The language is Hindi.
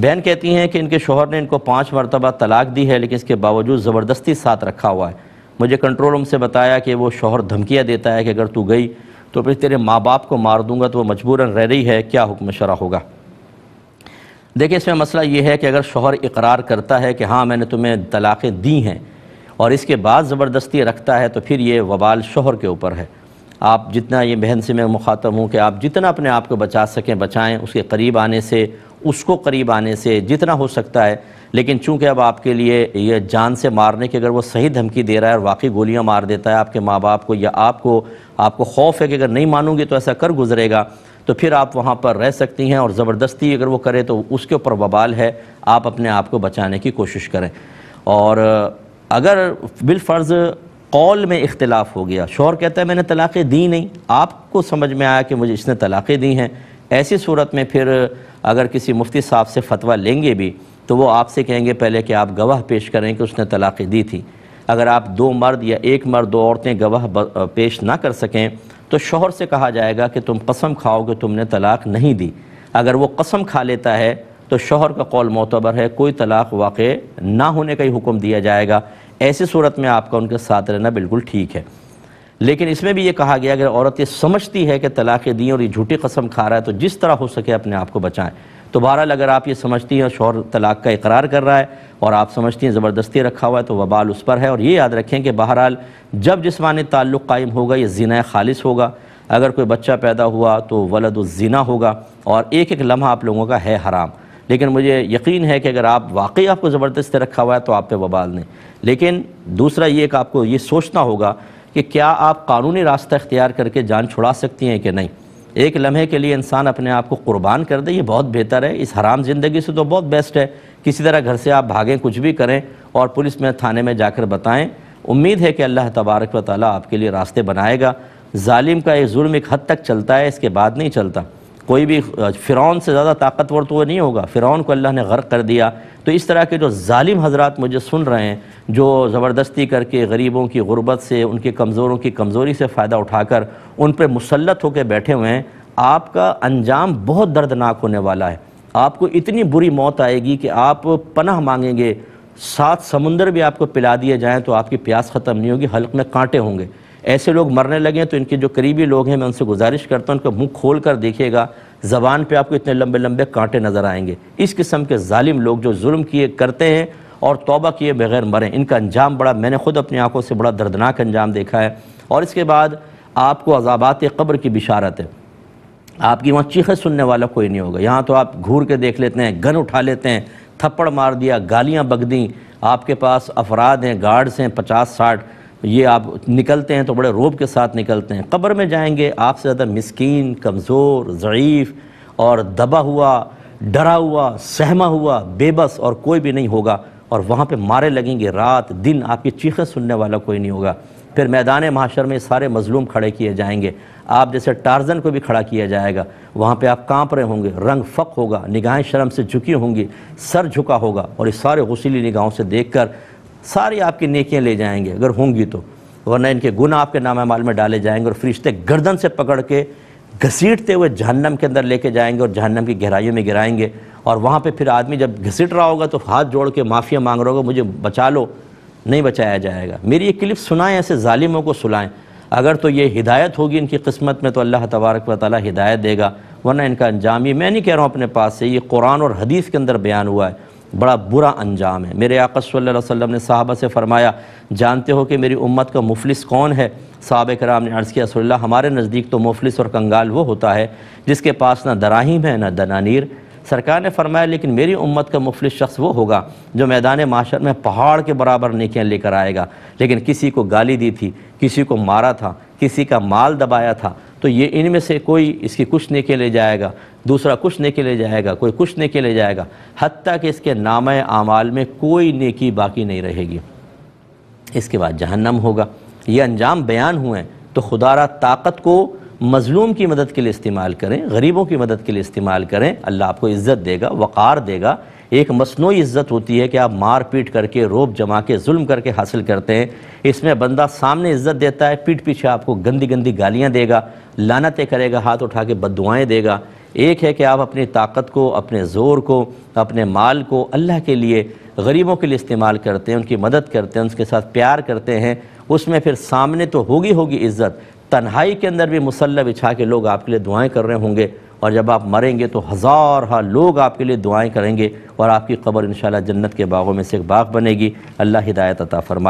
बहन कहती हैं कि इनके शोहर ने इनको पाँच मरतबा तलाक दी है लेकिन इसके बावजूद ज़बरदस्ती साथ रखा हुआ है मुझे कंट्रोल रूम से बताया कि वो शोहर धमकियाँ देता है कि अगर तू गई तो फिर तेरे माँ बाप को मार दूंगा तो वो मजबूरन रह रही है क्या हुक्म शरा होगा देखिए इसमें मसला ये है कि अगर शोहर इकरार करता है कि हाँ मैंने तुम्हें तलाक़ें दी हैं और इसके बाद ज़बरदस्ती रखता है तो फिर ये वबाल शोहर के ऊपर है आप जितना ये बहन से मैं मुखातब हूँ कि आप जितना अपने आप को बचा सकें बचाएँ उसके करीब आने से उसको करीब आने से जितना हो सकता है लेकिन चूंकि अब आपके लिए यह जान से मारने की अगर वो सही धमकी दे रहा है और वाकई गोलियां मार देता है आपके माँ बाप को या आपको आपको खौफ है कि अगर नहीं मानूंगी तो ऐसा कर गुजरेगा तो फिर आप वहाँ पर रह सकती हैं और ज़बरदस्ती अगर वो करे तो उसके ऊपर बबाल है आप अपने आप को बचाने की कोशिश करें और अगर बिलफ़र्ज़ कौल में इख्तलाफ हो गया शोहर कहता है मैंने तलाक़ें दी नहीं आपको समझ में आया कि मुझे इसने तलाक़ें दी हैं ऐसी सूरत में फिर अगर किसी मुफ्ती साहब से फतवा लेंगे भी तो वो आपसे कहेंगे पहले कि आप गवाह पेश करें कि उसने तलाक़ दी थी अगर आप दो मर्द या एक मर्द दो औरतें गवाह पेश ना कर सकें तो शोहर से कहा जाएगा कि तुम कसम खाओ कि तुमने तलाक़ नहीं दी अगर वो कसम खा लेता है तो शोहर का कौल मोतबर है कोई तलाक़ वाक़ ना होने का ही हुक्म दिया जाएगा ऐसी सूरत में आपका उनके साथ रहना बिल्कुल ठीक है लेकिन इसमें भी ये कहा गया अगर औरत ये समझती है कि तलाक़ दी और ये झूठी कसम खा रहा है तो जिस तरह हो सके अपने आप को बचाएं तो बहरहाल अगर आप ये समझती हैं और शोहर तलाक़ का इकरार कर रहा है और आप समझती हैं ज़बरदस्ती रखा हुआ है तो वबाल उस पर है और ये याद रखें कि बहरहाल जब जिसमानी ताल्लुक़ कायम होगा ये जिना खालिश होगा अगर कोई बच्चा पैदा हुआ तो वलद ज़िना होगा और एक एक लम्हा आप लोगों का है हराम लेकिन मुझे यकीन है कि अगर आप वाकई आपको ज़बरदस्ती रखा हुआ है तो आप पे वबाल नहीं लेकिन दूसरा ये कि आपको ये सोचना होगा कि क्या आप कानूनी रास्ता इख्तियार करके जान छुड़ा सकती हैं कि नहीं एक लम्हे के लिए इंसान अपने आप को कुर्बान कर दे ये बहुत बेहतर है इस हराम ज़िंदगी से तो बहुत बेस्ट है किसी तरह घर से आप भागें कुछ भी करें और पुलिस में थाने में जाकर बताएं उम्मीद है कि अल्लाह तबारक व ताली आपके लिए रास्ते बनाएगा जालिम का एक जुल्म एक हद तक चलता है इसके बाद नहीं चलता कोई भी फ़िरौन से ज़्यादा ताकतवर तो वह नहीं होगा फ़िरौन को अल्लाह ने गर्क कर दिया तो इस तरह के जो ालिम हजरात मुझे सुन रहे हैं जो ज़बरदस्ती करके गरीबों की ग़ुरबत से उनके कमज़ोरों की कमज़ोरी से फ़ायदा उठाकर उन पर मुसलत होकर बैठे हुए हैं आपका अंजाम बहुत दर्दनाक होने वाला है आपको इतनी बुरी मौत आएगी कि आप पनाह मांगेंगे सात समुंदर भी आपको पिला दिए जाएँ तो आपकी प्यास ख़त्म नहीं होगी हल्क में कांटे होंगे ऐसे लोग मरने लगे तो इनके जो करीबी लोग हैं मैं उनसे गुजारिश करता हूँ उनका मुँह खोल कर देखिएगा ज़बान पे आपको इतने लंबे लंबे कांटे नज़र आएंगे इस किस्म के ालिम लोग जो जुल्म किए करते हैं और तोबा किए बगैर मरें इनका अंजाम बड़ा मैंने ख़ुद अपनी आँखों से बड़ा दर्दनाक अंजाम देखा है और इसके बाद आपको अजाबात कब्र की बिशारत है आपकी वहाँ चीखें सुनने वाला कोई नहीं होगा यहाँ तो आप घूर के देख लेते हैं गन उठा लेते हैं थप्पड़ मार दिया गालियाँ बग दी आपके पास अफराद हैं गार्ड्स हैं पचास साठ ये आप निकलते हैं तो बड़े रोब के साथ निकलते हैं कब्र में जाएंगे आपसे ज़्यादा मिसकीन कमज़ोर ज़यीफ़ और दबा हुआ डरा हुआ सहमा हुआ बेबस और कोई भी नहीं होगा और वहाँ पे मारे लगेंगे रात दिन आपकी चीखें सुनने वाला कोई नहीं होगा फिर मैदान माशर में सारे मजलूम खड़े किए जाएंगे आप जैसे टारज़न को भी खड़ा किया जाएगा वहाँ पे आप कांप रहे होंगे रंग फ़क होगा निगाहें शर्म से झुकी होंगी सर झुका होगा और इस सारे गसीली निगाहों से देखकर सारी आपकी नेकियाँ ले जाएंगे अगर होंगी तो वरना इनके गुना आपके नाम माल में डाले जाएंगे और फरिश्ते गर्दन से पकड़ के घसीटते हुए जहन्नम के अंदर लेके जाएंगे और जहन्नम की गहराइयों में गिराएंगे और वहाँ पे फिर आदमी जब घसीट रहा होगा तो हाथ जोड़ के माफ़िया मांग रहा होगा मुझे बचा लो नहीं बचाया जाएगा मेरी ये क्लिप सुनाएं ऐसे ालिमों को सुनाएं अगर तो ये हिदायत होगी इनकी किस्मत में तो अल्लाह तबारक व ताली हिदायत देगा वरना इनका अंजाम ये मैं नहीं कह रहा हूँ अपने पास से ये कुरान और हदीस के अंदर बयान हुआ है बड़ा बुरा अंजाम है मेरे आका सल्लल्लाहु ने साहबा से फ़रमाया जानते हो कि मेरी उम्मत का मुफलिस कौन है साहब कराम ने अर्ज़ किया रसोल्ला हमारे नज़दीक तो मुफलिस और कंगाल वो होता है जिसके पास ना दराहिम है ना दनानीर सरकार ने फरमाया लेकिन मेरी उम्मत का मुफलिस शख्स वो होगा जो मैदान माशर में पहाड़ के बराबर नेकियाँ लेकर आएगा लेकिन किसी को गाली दी थी किसी को मारा था किसी का माल दबाया था तो ये इनमें से कोई इसकी कुछ नहीं के ले जाएगा दूसरा कुछ नहीं के ले जाएगा कोई कुछ नहीं के ले जाएगा हती कि इसके नाम आमाल में कोई नेकी बाकी नहीं रहेगी इसके बाद जहन्नम होगा ये अंजाम बयान हुए हैं तो खुदारा ताकत को मज़लूम की मदद के लिए इस्तेमाल करें गरीबों की मदद के लिए इस्तेमाल करें अल्लाह आपको इज़्ज़त देगा वक़ार देगा एक मसनू इज़्ज़त होती है कि आप मार पीट करके रोब जमा के जुल्म करके हासिल करते हैं इसमें बंदा सामने इज़्ज़त देता है पीठ पीछे आपको गंदी गंदी गालियाँ देगा लानतें करेगा हाथ उठा के बद देगा एक है कि आप अपनी ताकत को अपने ज़ोर को अपने माल को अल्लाह के लिए गरीबों के लिए इस्तेमाल करते हैं उनकी मदद करते हैं उनके साथ प्यार करते हैं उसमें फिर सामने तो होगी होगी इज़्ज़त तन्हाई के अंदर भी मुसल्ला बिछा के लोग आपके लिए दुआएं कर रहे होंगे और जब आप मरेंगे तो हज़ार हाँ लोग आपके लिए दुआएं करेंगे और आपकी खबर इन शन्नत के बाग़ों में से एक बाग़ बनेगी अल्लाह हिदायत अता फरमाए